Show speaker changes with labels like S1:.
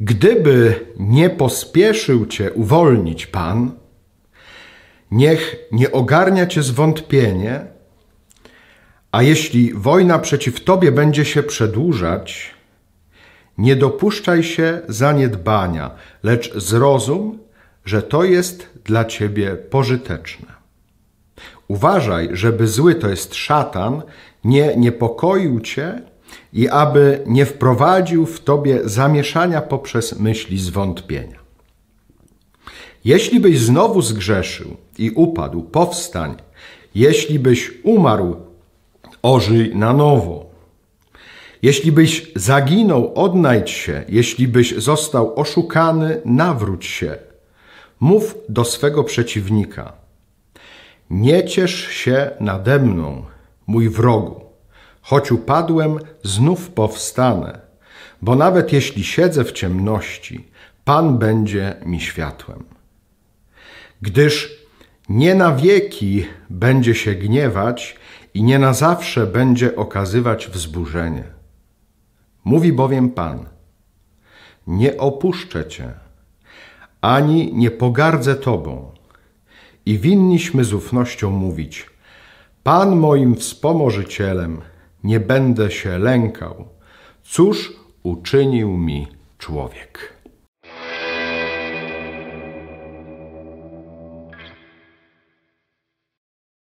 S1: Gdyby nie pospieszył cię uwolnić Pan, niech nie ogarnia cię zwątpienie, a jeśli wojna przeciw tobie będzie się przedłużać, nie dopuszczaj się zaniedbania, lecz zrozum, że to jest dla ciebie pożyteczne. Uważaj, żeby zły to jest szatan, nie niepokoił cię i aby nie wprowadził w tobie zamieszania poprzez myśli zwątpienia. Jeśli byś znowu zgrzeszył i upadł, powstań. Jeśli byś umarł, ożyj na nowo. Jeśli byś zaginął, odnajdź się. Jeśli byś został oszukany, nawróć się. Mów do swego przeciwnika. Nie ciesz się nade mną, mój wrogu. Choć upadłem, znów powstanę, bo nawet jeśli siedzę w ciemności, Pan będzie mi światłem. Gdyż nie na wieki będzie się gniewać i nie na zawsze będzie okazywać wzburzenie. Mówi bowiem Pan: Nie opuszczę cię, ani nie pogardzę tobą. I winniśmy z ufnością mówić: Pan moim wspomożycielem nie będę się lękał. Cóż uczynił mi człowiek?